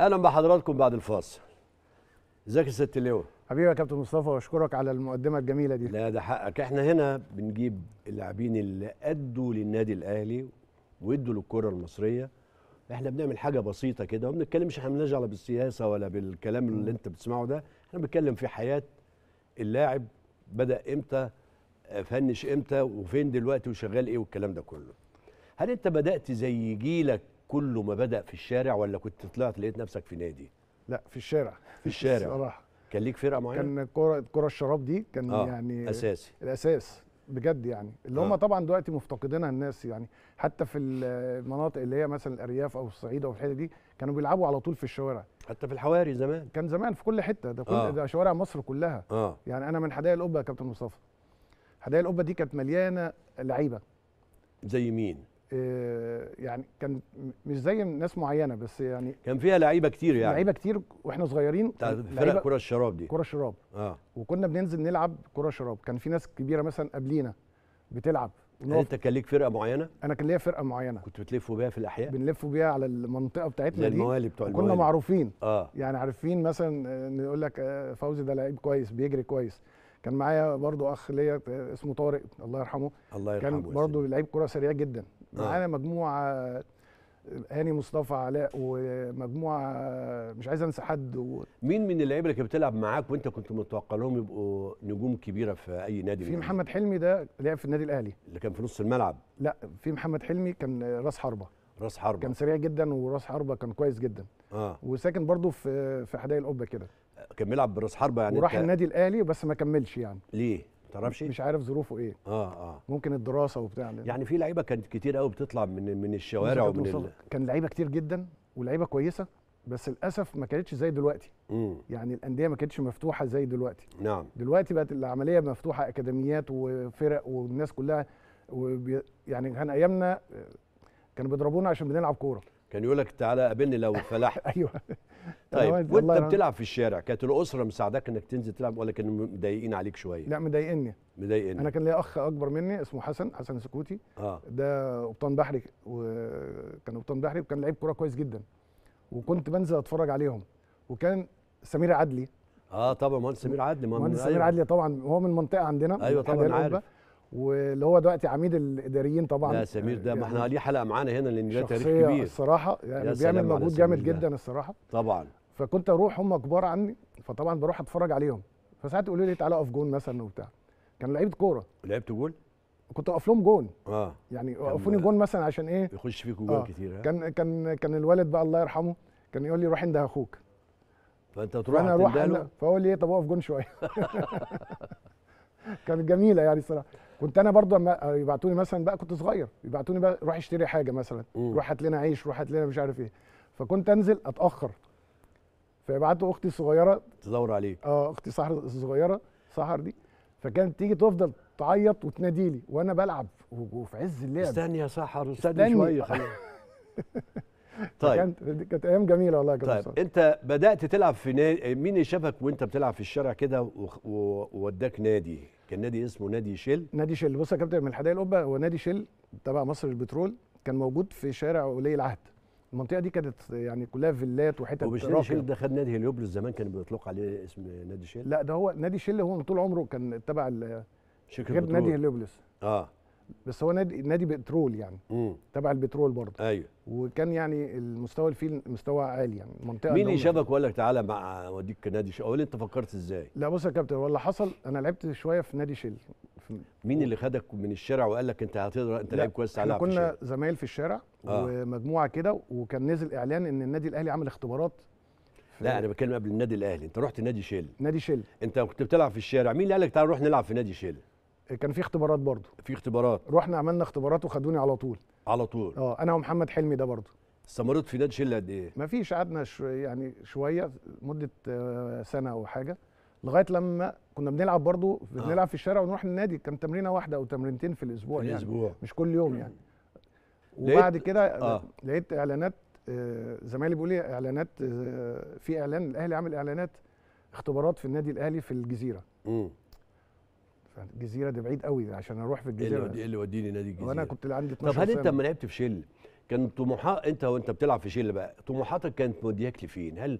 اهلا بحضراتكم بعد الفاصل ازيك يا ست اللواء حبيبي يا كابتن مصطفى واشكرك على المقدمه الجميله دي لا ده حقك احنا هنا بنجيب اللاعبين اللي ادوا للنادي الاهلي وادوا للكره المصريه احنا بنعمل حاجه بسيطه كده وما بنتكلمش احنا بنرجع بالسياسه ولا بالكلام اللي انت بتسمعه ده احنا بنتكلم في حياه اللاعب بدا امتى فنش امتى وفين دلوقتي وشغال ايه والكلام ده كله هل انت بدات زي جيلك كله ما بدا في الشارع ولا كنت طلعت لقيت نفسك في نادي لا في الشارع في الشارع صراحه كان ليك فرقه معينه كان كره كره الشراب دي كان آه يعني اساسي الاساس بجد يعني اللي هم آه. طبعا دلوقتي مفتقدينها الناس يعني حتى في المناطق اللي هي مثلا الارياف او الصعيد او الحته دي كانوا بيلعبوا على طول في الشوارع حتى في الحواري زمان كان زمان في كل حته ده كل آه. ده شوارع مصر كلها آه. يعني انا من حدائق القبه يا كابتن مصطفى حدائق القبه دي كانت مليانه لعيبه زي مين يعني كان مش زي ناس معينه بس يعني كان فيها لعيبه كتير يعني لعيبه كتير واحنا صغيرين فرق كره الشراب دي كره الشراب اه وكنا بننزل نلعب كره شراب كان في ناس كبيره مثلا قبلينا بتلعب يعني انت كان ليك فرقه معينه؟ انا كان ليا فرقه معينه كنت بتلفوا بيها في الاحياء؟ بنلفوا بيها على المنطقه بتاعتنا دي الموالي بتوع الموالي كنا معروفين اه يعني عارفين مثلا نقول آه، لك آه، فوزي ده لعيب كويس بيجري كويس كان معايا برضو اخ ليا اسمه طارق الله يرحمه الله يرحمه كان برضو لعيب كره سريع جدا آه. معانا مجموعه هاني مصطفى علاء ومجموعه مش عايز انسى حد و... مين من اللعيبه اللي كانت بتلعب معاك وانت كنت متوقع لهم يبقوا نجوم كبيره في اي نادي في محمد حلمي ده لعب في النادي الاهلي اللي كان في نص الملعب لا في محمد حلمي كان راس حربه راس حربه كان سريع جدا وراس حربه كان كويس جدا اه وساكن برضو في في حدائق القبه كده كان بيلعب براس حربه يعني وراح النادي الاهلي بس ما كملش يعني ليه؟ ما تعرفش؟ مش عارف ظروفه ايه اه اه ممكن الدراسه وبتاع يعني في لعيبه كانت كتير قوي بتطلع من من الشوارع ومن ال... كان لعيبه كتير جدا ولعيبه كويسه بس للاسف ما كانتش زي دلوقتي مم. يعني الانديه ما كانتش مفتوحه زي دلوقتي نعم دلوقتي بقت العمليه مفتوحه اكاديميات وفرق والناس كلها وبي... يعني كان ايامنا كانوا بيضربونا عشان بنلعب كوره كان يقول لك تعالى قابلني لو فلحت ايوه طيب وانت بتلعب في الشارع كانت الاسره مساعداك انك تنزل تلعب ولا كانوا مضايقين عليك شويه لا مضايقني مضايقني انا كان ليا اخ اكبر مني اسمه حسن حسن سكوتي آه. ده قبطان بحري وكان قبطان بحري وكان لعيب كوره كويس جدا وكنت بنزل اتفرج عليهم وكان سمير عدلي اه طبعا مهندس سمير عدلي مهندس سمير أيوه. عدلي طبعا هو من منطقه عندنا ايوه طبعا عارف واللي هو دلوقتي عميد الاداريين طبعا لا سمير ده ما يعني احنا ليه حلقه معانا هنا لان ده تاريخ كبير الصراحه يعني بيعمل مجهود جامد جدا الصراحه طبعا فكنت اروح هم كبار عني فطبعا بروح اتفرج عليهم فساعات يقولوا لي تعالى اقف جون مثلا وبتاع كان لعيبه كوره لعبت جول كنت اقف لهم جون اه يعني وقفوني جون مثلا عشان ايه يخش فيكوا جون آه. كتير ها؟ كان كان كان الوالد بقى الله يرحمه كان يقول لي روح عند اخوك فانت تروح فانا اروح فهو لي ايه طب اقف جون شويه كانت جميله يعني صراحه كنت انا برضه لما يبعتوني مثلا بقى كنت صغير يبعتوني بقى روح اشتري حاجه مثلا روح هات لنا عيش روح هات لنا مش عارف ايه فكنت انزل اتاخر فيبعتوا اختي الصغيره تدور عليك اه اختي سحر الصغيره سحر دي فكانت تيجي تفضل تعيط وتنادي لي وانا بلعب وفي عز اللعب استني يا سحر استني شويه خلاص طيب كانت ايام جميله والله طيب صار. انت بدات تلعب في نادي مين اللي شافك وانت بتلعب في الشارع كده ووداك نادي كان نادي اسمه نادي شيل نادي شيل بص يا كابتن من الحدائق القبه هو نادي شيل تبع مصر للبترول كان موجود في شارع ولي العهد المنطقه دي كانت يعني كلها فيلات وحتت ومش نادي شيل ده خد نادي هليوبلس زمان كان بيطلق عليه اسم نادي شيل لا ده هو نادي شيل هو طول عمره كان تبع شركه نادي هليوبلس اه بس هو نادي نادي بترول يعني تبع البترول برضه ايوه وكان يعني المستوى فيه مستوى عالي يعني المنطقه مين اللي شافك وقال لك تعالى مع اوديك نادي شيل اول انت فكرت ازاي؟ لا بص يا كابتن والله حصل انا لعبت شويه في نادي شيل مين اللي خدك من الشارع وقال لك انت هتقدر انت لعيب كويس تعالى احنا كنا زمايل في الشارع آه. ومجموعه كده وكان نزل اعلان ان النادي الاهلي عامل اختبارات لا انا بتكلم قبل النادي الاهلي انت رحت نادي شيل نادي شيل انت كنت بتلعب في الشارع مين اللي قال لك تعالى نروح نلعب في نادي شيل؟ كان في اختبارات برضه في اختبارات رحنا عملنا اختبارات وخدوني على طول على طول اه انا ومحمد حلمي ده برضه استمرت في ده شله قد ايه؟ مفيش قعدنا شو يعني شويه مده آه، سنه او حاجه لغايه لما كنا بنلعب برضه آه. بنلعب آه. في الشارع ونروح النادي كان تمرينه واحده او تمرينتين في الاسبوع في يعني، الاسبوع يعني مش كل يوم يعني وبعد كده آه. لقيت اعلانات آه، زمايلي بيقول لي اعلانات في اعلان الاهلي عامل اعلانات اختبارات في النادي الاهلي في الجزيره م. الجزيره دي بعيد قوي عشان اروح في الجزيره ايه اللي إيه وديني نادي الجزيره وانا كنت عندي 12 طب هل انت لما لعبت في شل كان طموحات انت وانت بتلعب في شل بقى طموحاتك كانت مودياك لفين هل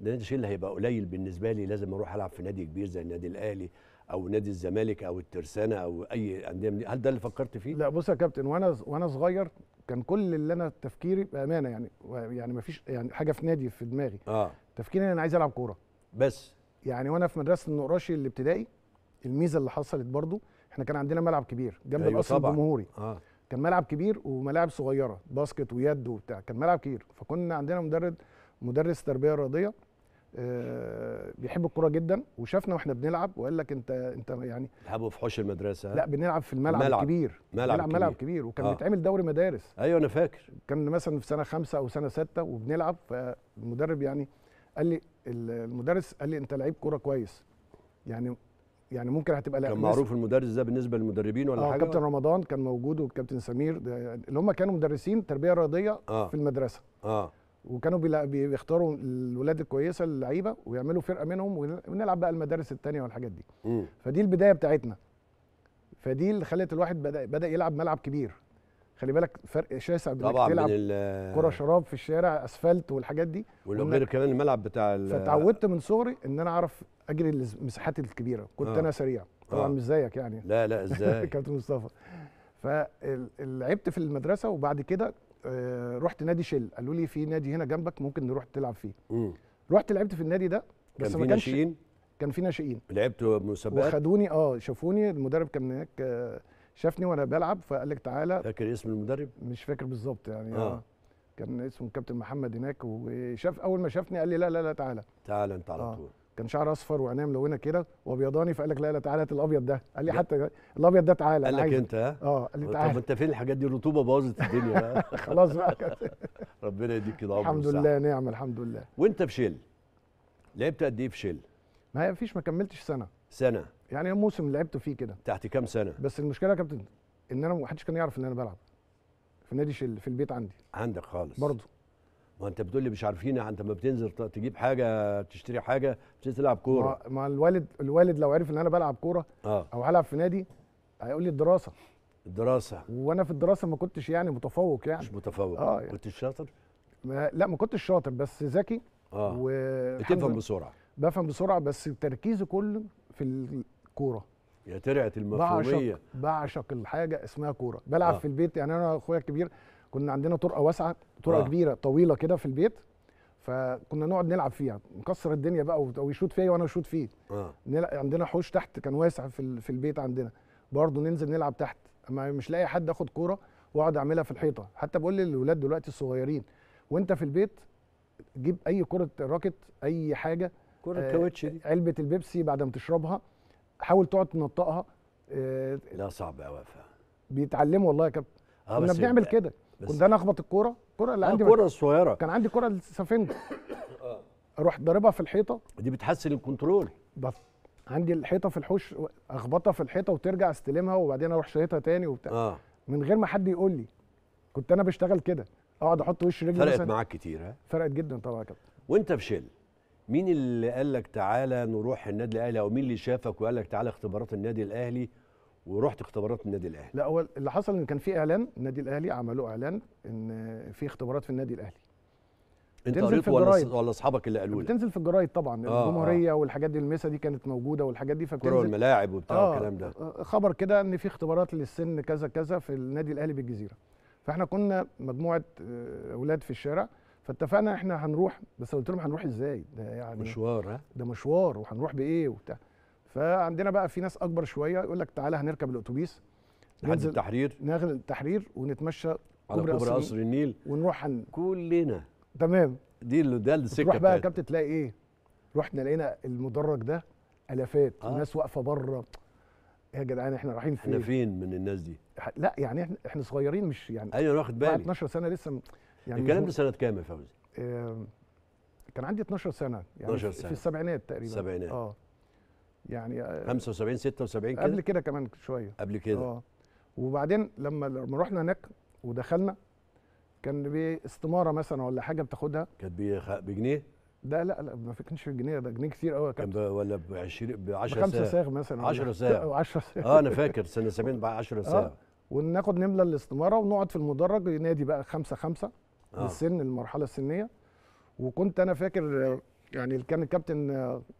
نادي شل هيبقى قليل بالنسبه لي لازم اروح العب في نادي كبير زي النادي الاهلي او نادي الزمالك او الترسانه او اي انديه من هل ده اللي فكرت فيه لا بص يا كابتن وانا وانا صغير كان كل اللي انا تفكيري بامانه يعني يعني ما فيش يعني حاجه في نادي في دماغي اه تفكيري انا عايز العب كوره بس يعني وانا في مدرسه النقراشي الابتدائي الميزه اللي حصلت برضو احنا كان عندنا ملعب كبير جنب أيوة القصر الجمهوري آه. كان ملعب كبير وملاعب صغيره باسكت ويد وبتاع كان ملعب كبير فكنا عندنا مدرب مدرس تربيه رياضيه أه بيحب الكوره جدا وشافنا واحنا بنلعب وقال لك انت انت يعني بتلعبوا في حوش المدرسه لا بنلعب في الملعب ملعب الكبير ملعب ملعب, كبير. ملعب كبير وكان آه. بيتعمل دوري مدارس ايوه انا فاكر كان مثلا في سنه خمسة او سنه ستة وبنلعب فالمدرب يعني قال لي المدرس قال لي انت لعيب كوره كويس يعني يعني ممكن هتبقى كان معروف المدرس ده بالنسبه للمدربين ولا آه حاجه كابتن رمضان كان موجود والكابتن سمير يعني اللي هم كانوا مدرسين تربيه رياضيه آه. في المدرسه اه وكانوا بيختاروا الولاد الكويسه اللعيبه ويعملوا فرقه منهم ونلعب بقى المدارس الثانيه والحاجات دي م. فدي البدايه بتاعتنا فدي اللي خلت الواحد بدا بدا يلعب ملعب كبير خلي بالك فرق شاسع طبعا تلعب كره شراب في الشارع اسفلت والحاجات دي غير كمان الملعب بتاع فتعودت من صغري ان انا اعرف اجري المساحات الكبيره كنت آه. انا سريع طبعا آه. مش زيك يعني لا لا ازاي كابتن مصطفى فلعبت في المدرسه وبعد كده آه، رحت نادي شل قالوا لي في نادي هنا جنبك ممكن نروح تلعب فيه م. رحت لعبت في النادي ده بس كان في ناشئين كان في ناشئين لعبت مسابقات وخدوني اه شافوني المدرب كان هناك آه شافني وانا بلعب فقال لك تعالى فاكر اسم المدرب مش فاكر بالظبط يعني آه. آه. كان اسمه كابتن محمد هناك وشاف اول ما شافني قال لي لا لا لا تعالى تعالى انت على آه. طول كان شعر اصفر وعينيه ملونه كده وابيضاني فقال لك لا لا تعالى هات الابيض ده قال لي حتى الابيض ده تعالى قال لك انت ها اه قال لي تعالى طب انت فين الحاجات دي الرطوبه باظت الدنيا خلاص بقى ربنا يديك كده عمر الحمد لله نعم الحمد لله وانت في شيل لعبت قد ايه في شيل؟ ما فيش ما كملتش سنه سنه يعني موسم لعبت فيه كده تحت كام سنه بس المشكله يا كابتن ان انا ما حدش كان يعرف ان انا بلعب في نادي في البيت عندي عندك خالص برضه ما انت بتقول لي مش عارفين انت ما بتنزل تجيب حاجه تشتري حاجه بتنزل تلعب كوره ما, ما الوالد الوالد لو عرف ان انا بلعب كوره آه. او هلعب في نادي هيقول لي الدراسه الدراسه وانا في الدراسه ما كنتش يعني متفوق يعني مش متفوق آه يعني. كنت شاطر ما لا ما كنتش شاطر بس ذكي اه بتفهم بسرعه بفهم بسرعه بس تركيزي كله في كوره يا ترعه المفهوميه بعشق بعشق الحاجه اسمها كوره بلعب آه. في البيت يعني انا اخويا الكبير كنا عندنا طرقه واسعه طرقه آه. كبيره طويله كده في البيت فكنا نقعد نلعب فيها نكسر الدنيا بقى ويشوط فيا وانا اشوط فيه آه. عندنا حوش تحت كان واسع في, في البيت عندنا برضه ننزل نلعب تحت اما مش لاقي حد اخد كوره واقعد اعملها في الحيطه حتى بقول للولاد دلوقتي الصغيرين وانت في البيت جيب اي كره راكت اي حاجه كره آه كاوتش دي علبه البيبسي بعد ما تشربها حاول تقعد تنطقها آه، لا صعب قوي بيتعلموا والله يا كابتن آه كنا بنعمل كده كنت انا اخبط الكوره الكوره اللي آه، عندي الكوره الصغيره كان عندي كوره السفنج آه. اروح ضاربها في الحيطه دي بتحسن الكنترول بس عندي الحيطه في الحوش اخبطها في الحيطه وترجع استلمها وبعدين اروح شايطها تاني وبتاع آه. من غير ما حد يقول لي كنت انا بشتغل كده اقعد احط وش رجلي فرقت فرقت معاك كتير ها فرقت جدا طبعا يا كابتن وانت في شل مين اللي قال لك تعالى نروح النادي الاهلي او مين اللي شافك وقال لك تعالى اختبارات النادي الاهلي ورحت اختبارات النادي الاهلي لا هو اللي حصل ان كان في اعلان النادي الاهلي عملوا اعلان ان في اختبارات في النادي الاهلي انت قريت ولا ولا اصحابك اللي قالوا لك بتنزل في الجرايد طبعا آه, آه. الجمهوريه آه. والحاجات دي المسا دي كانت موجوده والحاجات دي فبتنزل كره الملاعب وبتاع آه الكلام ده آه، خبر كده ان في اختبارات للسن كذا كذا في النادي الاهلي بالجزيره فاحنا كنا مجموعه آه، اولاد في الشارع فاتفقنا احنا هنروح بس قلت لهم هنروح ازاي ده يعني مشوار ها ده مشوار وهنروح بايه وبتاع فعندنا بقى في ناس اكبر شويه يقول لك تعالى هنركب الاتوبيس لحد التحرير ناخد التحرير ونتمشى على كوبري قصر النيل ونروح عن كلنا تمام دي اللي ده السكه تروح بقى يا كابتن تلاقي ايه رحنا لقينا المدرج ده الافات آه. الناس واقفه بره يا جدعان احنا رايحين فين احنا فين من الناس دي لا يعني احنا, احنا صغيرين مش يعني ايوه واخد بالي 12 سنه لسه يعني الكلام ده سنه كام يا فوزي؟ كان عندي 12 سنه يعني 12 سنة. في السبعينات تقريبا السبعينات اه يعني 75 آه، 76 كده قبل كده كمان شويه قبل كده اه وبعدين لما لما رحنا هناك ودخلنا كان باستماره مثلا ولا حاجه بتاخدها كانت بجنيه؟ لا لا لا ما كانش بجنيه ده جنيه كتير قوي يا كابتن ولا ب 20 ب 10 ساعة 5 ساغ مثلا 10 ساعة 10 ساعة اه انا فاكر سنه 70 ب 10 ساعة آه وناخد نملى الاستماره ونقعد في المدرج ينادي بقى 5 5 آه. للسن المرحله السنيه وكنت انا فاكر يعني كان الكابتن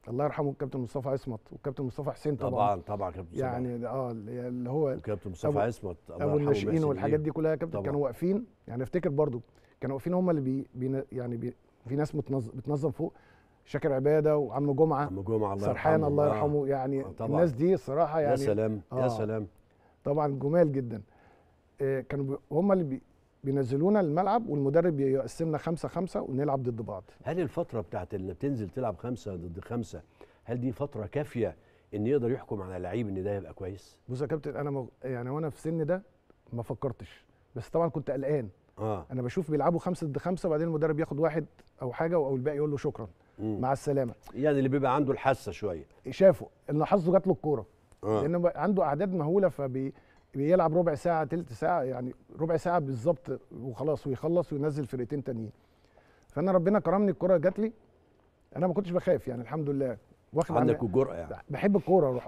الله يرحمه الكابتن مصطفى عصمت والكابتن مصطفى حسين طبعا طبعا طبعا كابتن يعني اه اللي هو الكابتن مصطفى عصمت ابو الناشئين والحاجات دي كلها كابتن كانوا واقفين يعني افتكر برضو كانوا واقفين هم اللي بي بي يعني بي في ناس متنظم بتنظم فوق شاكر عباده وعم جمعه عم جمعه الله سرحان الله يرحمه يعني آه، طبعا. الناس دي الصراحه يعني يا سلام آه يا سلام طبعا جمال جدا آه، كانوا هم اللي بي بينزلونا الملعب والمدرب يقسمنا خمسة خمسة ونلعب ضد بعض هل الفترة بتاعت اللي بتنزل تلعب خمسة ضد خمسة هل دي فترة كافية ان يقدر يحكم على لعيب ان ده يبقى كويس؟ بص يا كابتن انا مغ... يعني وانا في سن ده ما فكرتش بس طبعا كنت قلقان آه. انا بشوف بيلعبوا خمسة ضد خمسة وبعدين المدرب ياخد واحد او حاجة او الباقي يقول له شكرا مم. مع السلامة يعني اللي بيبقى عنده الحاسة شوية شافه ان حظه جات له الكورة آه. لان عنده اعداد مهولة فبي بيلعب ربع ساعه تلت ساعه يعني ربع ساعه بالظبط وخلاص ويخلص وينزل فرقتين تانيين فانا ربنا كرمني الكره جات لي انا ما كنتش بخاف يعني الحمد لله واخد عندك الجرأه يعني بحب الكوره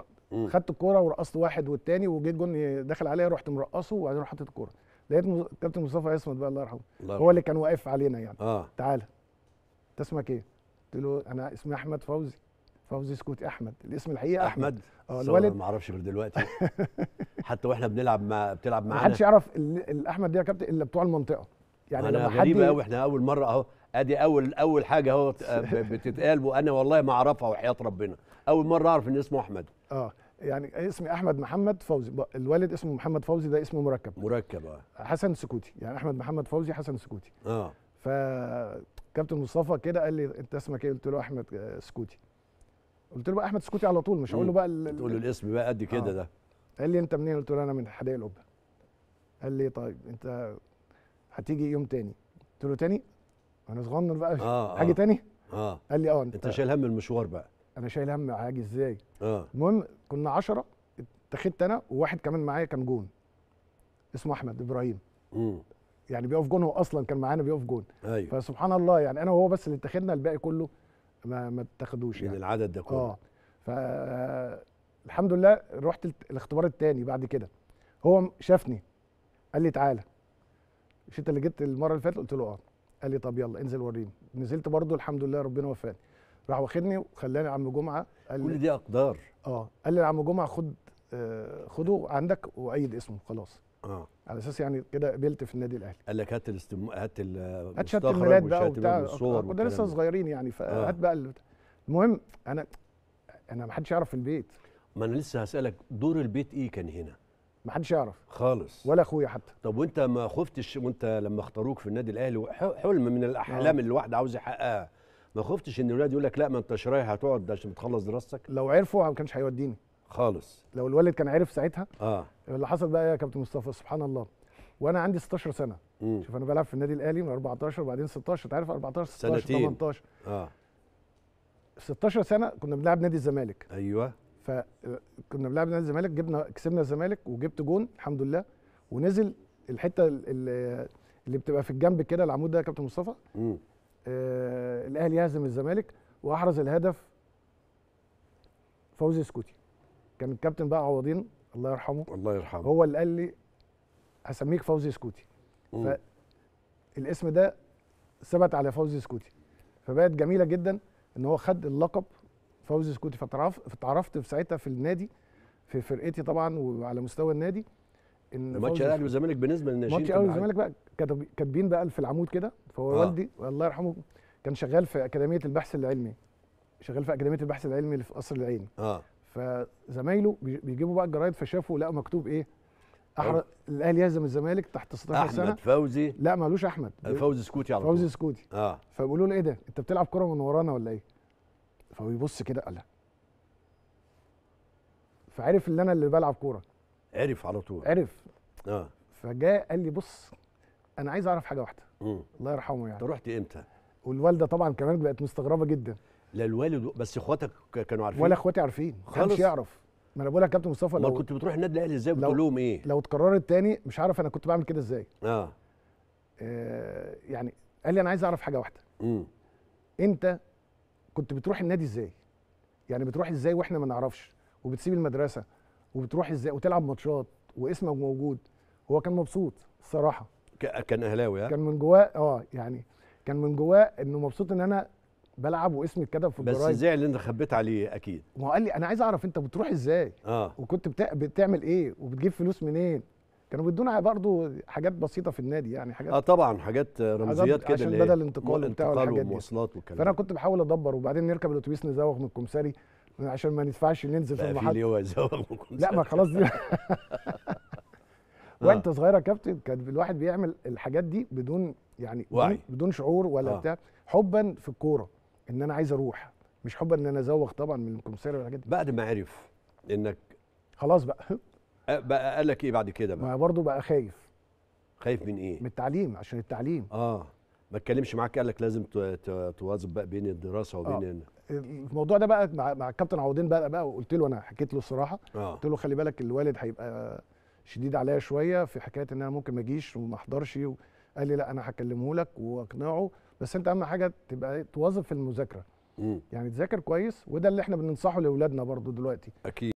خدت الكوره ورقصت واحد والتاني وجيت جون داخل عليا رحت مرقصه وبعدين حطيت الكوره لقيت كابتن مصطفى اسمد بقى الله يرحمه هو اللي كان واقف علينا يعني آه. تعالى انت اسمك ايه؟ قلت له انا اسمي احمد فوزي فوزي سكوتي احمد الاسم الحقيقي احمد اه الوالد ما اعرفش غير دلوقتي حتى واحنا بنلعب ما بتلعب معانا ما حدش يعرف الاحمد ده يا كابتن الا بتوع المنطقه يعني أنا لما غريبه قوي احنا اول مره اهو ادي اول اول حاجه اهو بتتقال وانا والله ما اعرفها وحياه ربنا اول مره اعرف ان اسمه احمد اه يعني اسمي احمد محمد فوزي الوالد اسمه محمد فوزي ده اسمه مركب مركب اه حسن سكوتي يعني احمد محمد فوزي حسن سكوتي اه فكابتن مصطفى كده قال لي انت اسمك ايه قلت له احمد آه، سكوتي قلت له بقى احمد سكوتي على طول مش هقول له بقى ال... تقول له الاسم بقى قد كده آه. ده قال لي انت منين قلت له انا من حدائق القبه قال لي طيب انت هتيجي يوم تاني قلت له تاني انا صغنن بقى آه, آه. هاجي آه. تاني اه قال لي اه انت, انت شايل هم المشوار بقى انا شايل هم هاجي ازاي اه المهم كنا 10 اتخذت انا وواحد كمان معايا كان جون اسمه احمد ابراهيم امم يعني بيقف جون هو اصلا كان معانا بيقف جون أيوه. فسبحان الله يعني انا وهو بس اللي اتخذنا الباقي كله ما ما اتخدوش يعني من العدد ده كله اه فالحمد لله رحت الاختبار الثاني بعد كده هو شافني قال لي تعالى مش انت اللي جبت المره اللي فاتت قلت له اه قال لي طب يلا انزل وريني نزلت برده الحمد لله ربنا وفاني راح واخدني وخلاني عم جمعه قال لي كل دي اقدار اه قال لي عم جمعه خد آه، خده عندك وايد اسمه خلاص اه على اساس يعني كده قبلت في النادي الاهلي قال لك هات الاستم... هات هات شات الميلاد بقى وبتاع كنا لسه صغيرين يعني فهات آه. بقى ال... المهم انا انا ما حدش يعرف في البيت ما انا لسه هسالك دور البيت ايه كان هنا ما حدش يعرف خالص ولا اخويا حتى طب وانت ما خفتش وانت لما اختاروك في النادي الاهلي حلم من الاحلام آه. اللي الواحد عاوز يحققها ما خفتش ان الولاد يقول لك لا ما انتش رايح هتقعد عشان تخلص دراستك لو عرفوا ما كانش هيوديني خالص لو الوالد كان عرف ساعتها اه اللي حصل بقى يا كابتن مصطفى سبحان الله وانا عندي 16 سنه مم. شوف انا بلعب في النادي الاهلي من 14 وبعدين 16 انت عارف 14 16 سنتين. 18 اه 16 سنه كنا بنلعب نادي الزمالك ايوه فكنا بنلعب نادي الزمالك جبنا كسبنا الزمالك وجبت جون الحمد لله ونزل الحته اللي, اللي بتبقى في الجنب كده العمود ده يا كابتن مصطفى آه الاهلي يهزم الزمالك واحرز الهدف فوزي سكوتي كان الكابتن بقى عوضين الله يرحمه الله يرحمه هو اللي قال لي هسميك فوزي سكوتي مم. فالاسم ده ثبت على فوزي سكوتي فبقت جميله جدا ان هو خد اللقب فوزي سكوتي فتعرفت في ساعتها في النادي في فرقتي طبعا وعلى مستوى النادي ان ماتش الاهلي والزمالك بالنسبه للناشئين ماتش الاهلي والزمالك بقى كاتبين بقى في العمود كده فهو آه. والدي الله يرحمه كان شغال في اكاديميه البحث العلمي شغال في اكاديميه البحث العلمي اللي في قصر العين اه فزمايله بيجيبوا بقى الجرايد فشافوا لقوا مكتوب ايه احمد الاهلي يهزم الزمالك تحت 16 سنه احمد فوزي لا مالوش احمد آه، فوزي سكوتي على فوزي سكوتي اه فبيقولوا له ايه ده انت بتلعب كره من ورانا ولا ايه فبيبص كده قال فعرف ان انا اللي بلعب كوره عرف على طول عرف اه فجاء قال لي بص انا عايز اعرف حاجه واحده الله يرحمه يعني انت رحت امتى والوالده طبعا كمان بقت مستغربه جدا لا الوالد بس اخواتك كانوا عارفين ولا اخواتي عارفين خالص يعرف ما انا بقول لك كابتن مصطفى لو كنت بتروح النادي الاهلي ازاي بتقول لهم ايه لو اتكررت تاني مش عارف انا كنت بعمل كده ازاي آه. اه يعني قال لي انا عايز اعرف حاجه واحده امم انت كنت بتروح النادي ازاي يعني بتروح ازاي واحنا ما نعرفش وبتسيب المدرسه وبتروح ازاي وتلعب ماتشات واسمك موجود هو كان مبسوط الصراحه كان اهلاوي كان من جواه اه يعني كان من جواه انه مبسوط ان انا بلعب واسمي كده في الجرايد بس زعل انت خبيت عليه اكيد ما هو قال لي انا عايز اعرف انت بتروح ازاي اه وكنت بتا... بتعمل ايه وبتجيب فلوس منين كانوا بيدونا برضو حاجات بسيطه في النادي يعني حاجات اه طبعا حاجات رمزيات كده عشان بدل الانتقال بتاع والمواصلات والكلام فانا كنت بحاول ادبر وبعدين نركب الاتوبيس نزوغ من الكمساري عشان ما ندفعش ننزل في المحطه هو يزوغ من لا ما خلاص دي آه. وانت صغير يا كابتن كان الواحد بيعمل الحاجات دي بدون يعني وعي. بدون شعور ولا آه. بتاع حبا في الكوره ان انا عايز اروح مش حبا ان انا ازوغ طبعا من الكمساريه والحاجات دي بعد ما عرف انك خلاص بقى بقى قال لك ايه بعد كده بقى؟ ما برضه بقى خايف خايف من ايه؟ من التعليم عشان التعليم اه ما اتكلمش معاك قال لك لازم تواظب بقى بين الدراسه وبين آه. الموضوع ده بقى مع, مع الكابتن عوضين بقى بقى وقلت له انا حكيت له الصراحه آه. قلت له خلي بالك الوالد هيبقى شديد عليا شويه في حكايه ان انا ممكن ما اجيش وما احضرش قال لي لا انا هكلمه لك واقنعه بس انت اهم حاجه تبقى ايه، تواظب في المذاكره يعني تذاكر كويس وده اللي احنا بننصحه لاولادنا برضو دلوقتي اكيد